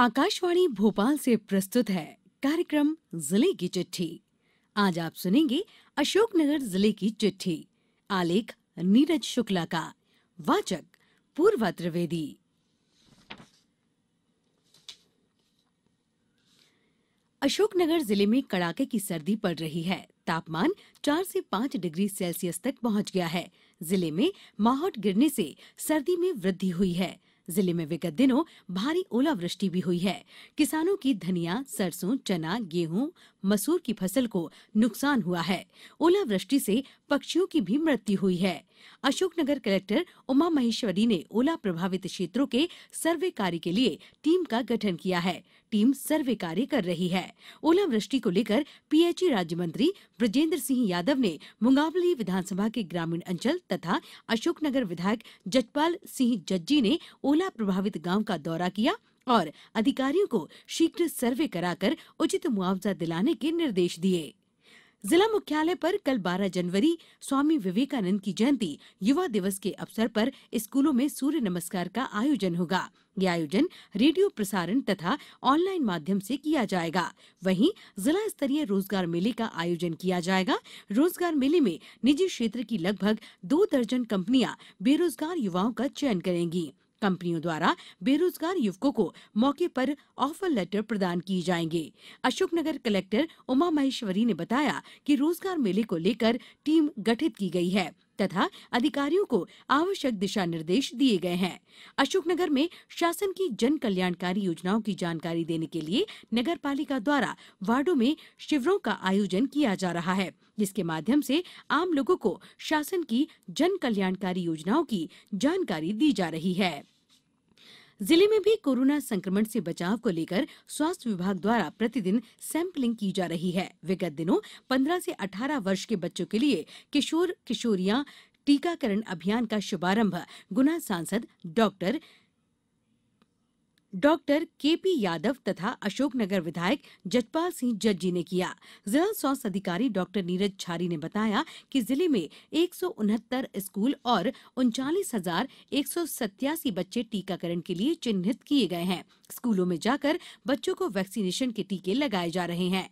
आकाशवाणी भोपाल से प्रस्तुत है कार्यक्रम जिले की चिट्ठी आज आप सुनेंगे अशोकनगर जिले की चिट्ठी आलेख नीरज शुक्ला का वाचक पूर्वा त्रिवेदी अशोकनगर जिले में कड़ाके की सर्दी पड़ रही है तापमान चार से पांच डिग्री सेल्सियस तक पहुंच गया है जिले में माहौट गिरने से सर्दी में वृद्धि हुई है जिले में विगत दिनों भारी ओलावृष्टि भी हुई है किसानों की धनिया सरसों चना गेहूं मसूर की फसल को नुकसान हुआ है ओलावृष्टि से पक्षियों की भी मृत्यु हुई है अशोकनगर कलेक्टर उमा महेश्वरी ने ओला प्रभावित क्षेत्रों के सर्वे कार्य के लिए टीम का गठन किया है टीम सर्वे कार्य कर रही है ओलावृष्टि को लेकर पीएचई राज्य मंत्री ब्रजेंद्र सिंह यादव ने मुंगावली विधानसभा के ग्रामीण अंचल तथा अशोकनगर विधायक जटपाल सिंह जज्जी ने ओला प्रभावित गांव का दौरा किया और अधिकारियों को शीघ्र सर्वे कराकर उचित मुआवजा दिलाने के निर्देश दिए जिला मुख्यालय पर कल 12 जनवरी स्वामी विवेकानंद की जयंती युवा दिवस के अवसर पर स्कूलों में सूर्य नमस्कार का आयोजन होगा यह आयोजन रेडियो प्रसारण तथा ऑनलाइन माध्यम से किया जाएगा वहीं जिला स्तरीय रोजगार मेले का आयोजन किया जाएगा रोजगार मेले में निजी क्षेत्र की लगभग दो दर्जन कंपनियां बेरोजगार युवाओं का चयन करेंगी कंपनियों द्वारा बेरोजगार युवकों को मौके पर ऑफर लेटर प्रदान किए जाएंगे अशोकनगर कलेक्टर उमा महेश्वरी ने बताया कि रोजगार मेले को लेकर टीम गठित की गई है तथा अधिकारियों को आवश्यक दिशा निर्देश दिए गए हैं अशोकनगर में शासन की जन कल्याणकारी योजनाओं की जानकारी देने के लिए नगर पालिका द्वारा वार्डो में शिविरों का आयोजन किया जा रहा है जिसके माध्यम से आम लोगों को शासन की जन कल्याणकारी योजनाओं की जानकारी दी जा रही है जिले में भी कोरोना संक्रमण से बचाव को लेकर स्वास्थ्य विभाग द्वारा प्रतिदिन सैंपलिंग की जा रही है विगत दिनों पन्द्रह से अठारह वर्ष के बच्चों के लिए किशोर किशोरिया टीकाकरण अभियान का शुभारंभ गुना सांसद डॉक्टर डॉक्टर केपी यादव तथा अशोकनगर विधायक जजपाल सिंह जज्जी ने किया जिला स्वास्थ्य अधिकारी डॉक्टर नीरज छारी ने बताया कि जिले में एक स्कूल और उनचालीस बच्चे टीकाकरण के लिए चिन्हित किए गए हैं स्कूलों में जाकर बच्चों को वैक्सीनेशन के टीके लगाए जा रहे हैं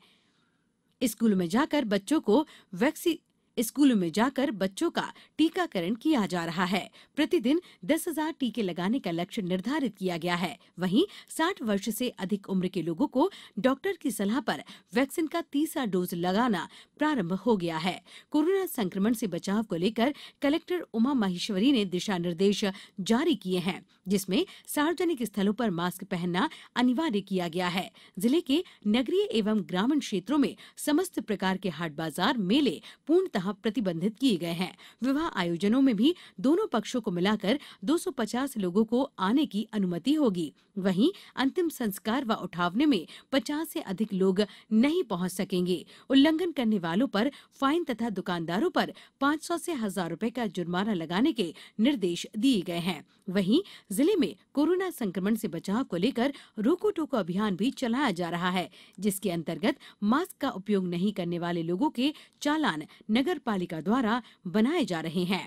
स्कूल में जाकर बच्चों को वैक्सीन स्कूलों में जाकर बच्चों का टीकाकरण किया जा रहा है प्रतिदिन दस हजार टीके लगाने का लक्ष्य निर्धारित किया गया है वहीं साठ वर्ष से अधिक उम्र के लोगों को डॉक्टर की सलाह पर वैक्सीन का तीसरा डोज लगाना प्रारंभ हो गया है कोरोना संक्रमण से बचाव को लेकर कलेक्टर उमा महेश्वरी ने दिशा निर्देश जारी किए हैं जिसमें सार्वजनिक स्थलों पर मास्क पहनना अनिवार्य किया गया है जिले के नगरीय एवं ग्रामीण क्षेत्रों में समस्त प्रकार के हाट बाजार मेले पूर्णतः विवाह प्रतिबंधित किए गए हैं विवाह आयोजनों में भी दोनों पक्षों को मिलाकर 250 लोगों को आने की अनुमति होगी वहीं अंतिम संस्कार व उठावने में 50 से अधिक लोग नहीं पहुंच सकेंगे उल्लंघन करने वालों पर फाइन तथा दुकानदारों पर 500 से हजार रूपए का जुर्माना लगाने के निर्देश दिए गए हैं वहीं जिले में कोरोना संक्रमण से बचाव को लेकर रोको टोको अभियान भी चलाया जा रहा है जिसके अंतर्गत मास्क का उपयोग नहीं करने वाले लोगों के चालान नगर नगर पालिका द्वारा बनाए जा रहे हैं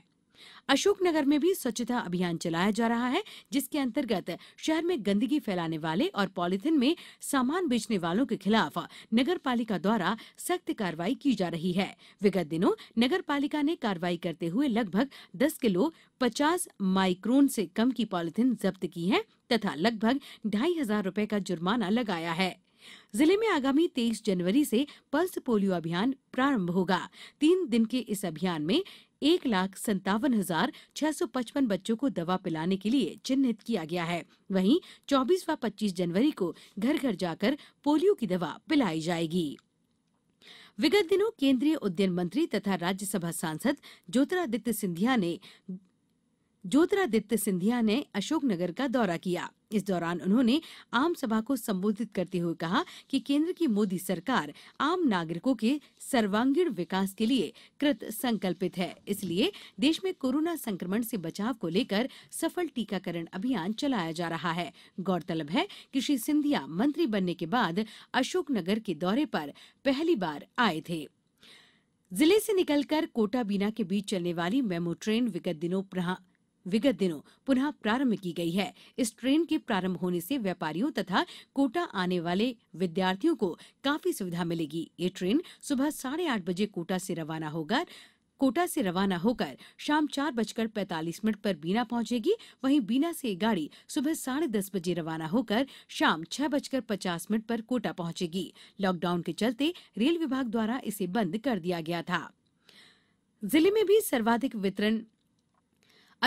अशोकनगर में भी स्वच्छता अभियान चलाया जा रहा है जिसके अंतर्गत शहर में गंदगी फैलाने वाले और पॉलिथिन में सामान बेचने वालों के खिलाफ नगर पालिका द्वारा सख्त कार्रवाई की जा रही है विगत दिनों नगर पालिका ने कार्रवाई करते हुए लगभग 10 किलो 50 माइक्रोन से कम की पॉलिथिन जब्त की है तथा लगभग ढाई हजार रूपए का जुर्माना लगाया है जिले में आगामी तेईस जनवरी से पल्स पोलियो अभियान प्रारंभ होगा तीन दिन के इस अभियान में एक लाख संतावन हजार छह सौ पचपन बच्चों को दवा पिलाने के लिए चिन्हित किया गया है वहीं 24 व 25 जनवरी को घर घर जाकर पोलियो की दवा पिलाई जाएगी विगत दिनों केंद्रीय उद्यान मंत्री तथा राज्यसभा सांसद ज्योतिरादित्य सिंधिया ने ज्योतिरादित्य सिंधिया ने अशोकनगर का दौरा किया इस दौरान उन्होंने आम सभा को संबोधित करते हुए कहा कि केंद्र की मोदी सरकार आम नागरिकों के सर्वांगीण विकास के लिए कृत संकल्पित है इसलिए देश में कोरोना संक्रमण से बचाव को लेकर सफल टीकाकरण अभियान चलाया जा रहा है गौरतलब है कि श्री सिंधिया मंत्री बनने के बाद अशोकनगर के दौरे पर पहली बार आए थे जिले से निकलकर कोटा बीना के बीच चलने वाली मेमो ट्रेन विगत दिनों विगत दिनों पुनः प्रारंभ की गई है इस ट्रेन के प्रारंभ होने से व्यापारियों तथा कोटा आने वाले विद्यार्थियों को काफी सुविधा मिलेगी ये ट्रेन सुबह साढ़े आठ बजे कोटा से रवाना होगा कोटा से रवाना होकर शाम चार बजकर पैतालीस मिनट पर बीना पहुंचेगी वहीं बीना से गाड़ी सुबह साढ़े दस बजे रवाना होकर शाम छह बजकर पचास मिनट पर कोटा पहुंचेगी लॉकडाउन के चलते रेल विभाग द्वारा इसे बंद कर दिया गया था जिले में भी सर्वाधिक वितरण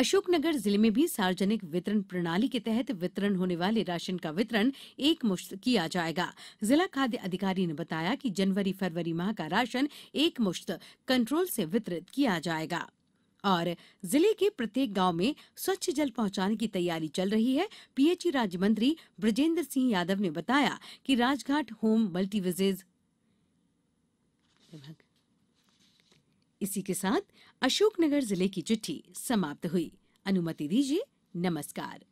अशोकनगर जिले में भी सार्वजनिक वितरण प्रणाली के तहत वितरण होने वाले राशन का वितरण एक मुश्त किया जाएगा जिला खाद्य अधिकारी ने बताया कि जनवरी फरवरी माह का राशन एक मुश्त कंट्रोल से वितरित किया जाएगा और जिले के प्रत्येक गांव में स्वच्छ जल पहुंचाने की तैयारी चल रही है पीएचई राज्य मंत्री ब्रजेंद्र सिंह यादव ने बताया कि राजघाट होम मल्टीविजेज इसी के साथ अशोकनगर जिले की चिट्ठी समाप्त हुई अनुमति दीजिए नमस्कार